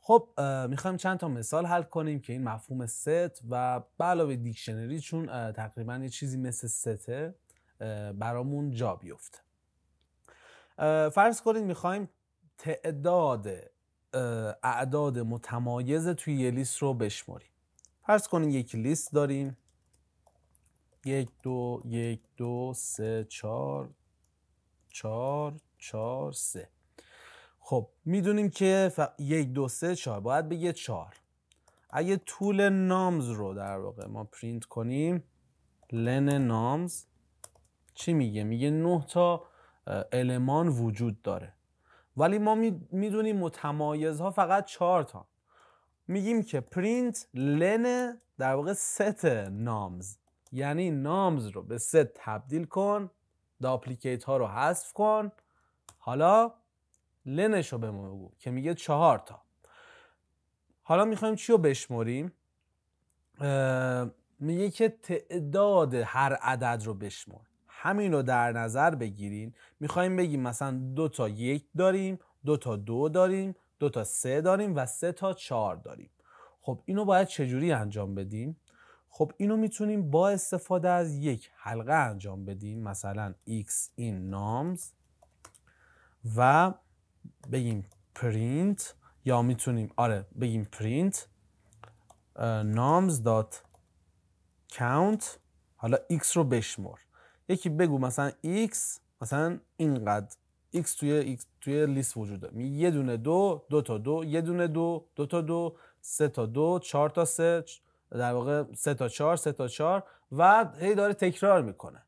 خب میخوایم چند تا مثال حل کنیم که این مفهوم ست و به علاوه دیکشنری چون تقریبا یه چیزی مثل سته برامون جا بیفته فرض کنید میخوایم تعداد اعداد متمایز توی یه لیست رو بشماریم فرض کنید یک لیست داریم یک دو یک دو سه چار، چار، چار، سه خب میدونیم که ف... یک دو سه چهار باید بگه چهار اگه طول نامز رو در واقع ما پرینت کنیم لن نامز چی میگه؟ میگه نه تا المان وجود داره ولی ما میدونیم متمایز ها فقط چار تا میگیم که پرینت لن در واقع ست نامز یعنی نامز رو به ست تبدیل کن داپلیکیت ها رو حذف کن حالا لنش رو به ما بگو که میگه چهار تا حالا میخوایم چی رو بشمریم میگه که تعداد هر عدد رو بشمر همین رو در نظر بگیریم میخوایم بگیم مثلا دو تا یک داریم دو تا دو داریم دو تا سه داریم و سه تا چهار داریم خب اینو باید چجوری انجام بدیم خب اینو میتونیم با استفاده از یک حلقه انجام بدیم مثلا x این نامز و بگیم print یا میتونیم آره بگیم print count حالا x رو بشمر یکی بگو مثلا x مثلا اینقدر x توی x توی لیست وجود داره یه دونه دو دو تا دو یه دونه دو دو تا دو سه تا دو چهار تا سه در واقع سه تا چهار سه تا چهار و هی داره تکرار میکنه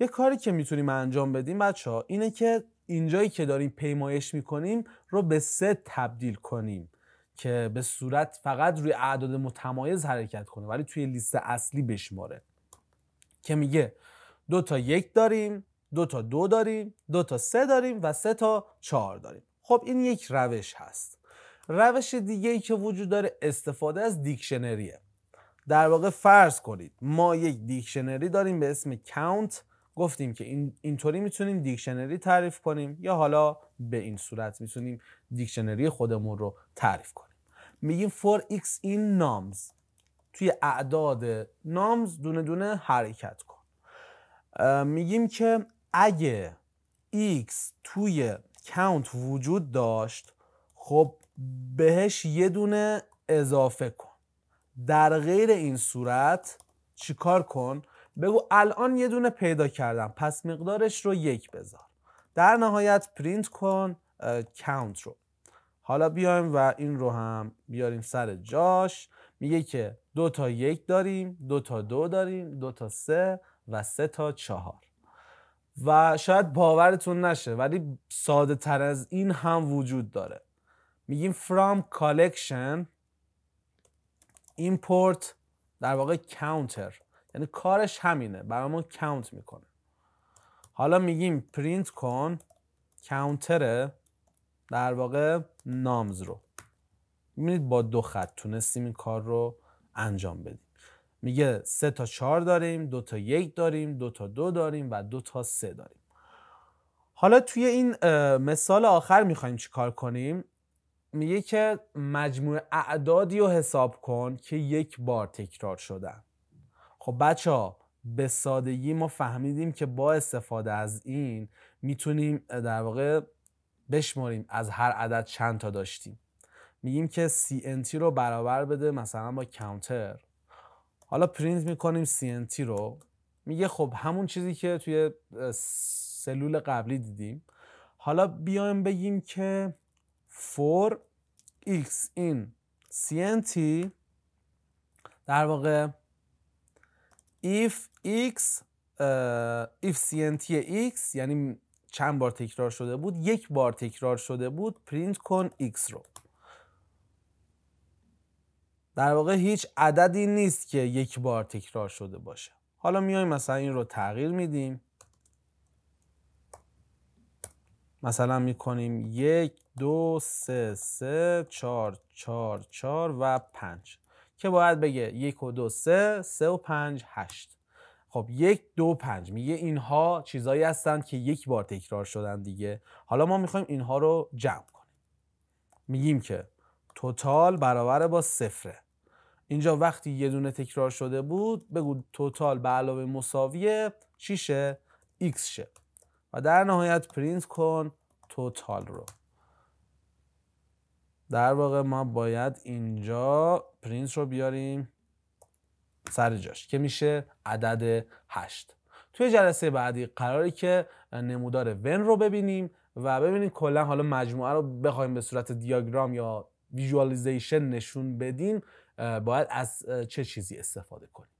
یه کاری که میتونیم انجام بدیم بچه ها اینه که اینجایی که داریم پیمایش میکنیم رو به سه تبدیل کنیم که به صورت فقط روی اعداد متمایز حرکت کنه ولی توی لیست اصلی بشماره که میگه دو تا یک داریم دو تا دو داریم دو تا سه داریم و سه تا چهار داریم خب این یک روش هست روش دیگه ای که وجود داره استفاده از دیکشنریه در واقع فرض کنید ما یک دیکشنری داریم به اسم کاونت گفتیم که این اینطوری میتونیم دیکشنری تعریف کنیم یا حالا به این صورت میتونیم دیکشنری خودمون رو تعریف کنیم میگیم for x in nums توی اعداد نامز دونه دونه حرکت کن میگیم که اگه x توی کانت وجود داشت خب بهش یه دونه اضافه کن در غیر این صورت چیکار کن بگو الان یه دونه پیدا کردم پس مقدارش رو یک بذار در نهایت پرینت کن کاونت رو حالا بیایم و این رو هم بیاریم سر جاش میگه که دو تا یک داریم دو تا دو داریم دو تا سه و سه تا چهار و شاید باورتون نشه ولی ساده تر از این هم وجود داره میگیم from collection ایمپورت در واقع کاونتر یعنی کارش همینه برامون کاونت میکنه حالا میگیم پرینت کن کاونتر در واقع نامز رو میبینید با دو خط تونستیم این کار رو انجام بدیم میگه سه تا چهار داریم دو تا یک داریم دو تا دو داریم و دو تا سه داریم حالا توی این مثال آخر میخوایم چی کار کنیم میگه که مجموع اعدادی رو حساب کن که یک بار تکرار شدن خب بچه ها به سادگی ما فهمیدیم که با استفاده از این میتونیم در واقع بشماریم از هر عدد چند تا داشتیم میگیم که CNT رو برابر بده مثلا با کانتر حالا پرینت میکنیم CNT رو میگه خب همون چیزی که توی سلول قبلی دیدیم حالا بیایم بگیم که for x in cnt در واقع if x if cnt x یعنی چند بار تکرار شده بود یک بار تکرار شده بود پرینت کن x رو در واقع هیچ عددی نیست که یک بار تکرار شده باشه حالا میایم مثلا این رو تغییر میدیم مثلا می کنیم 1 2 3 3 4 4 و 5 که باید بگه 1 و 2 3 3 و 5 8 خب 1 2 5 میگه اینها چیزایی هستند که یک بار تکرار شدن دیگه حالا ما میخوایم خویم اینها رو جمع کنیم می که توتال برابر با صفره اینجا وقتی یه دونه تکرار شده بود بگو توتال علاوه مساوی چیشه ایکس شه و در نهایت پرینت کن توتال رو در واقع ما باید اینجا پرینت رو بیاریم سر جاش که میشه عدد 8 توی جلسه بعدی قراری که نمودار ون رو ببینیم و ببینیم کلا حالا مجموعه رو بخوایم به صورت دیاگرام یا ویژوالیزیشن نشون بدیم باید از چه چیزی استفاده کنیم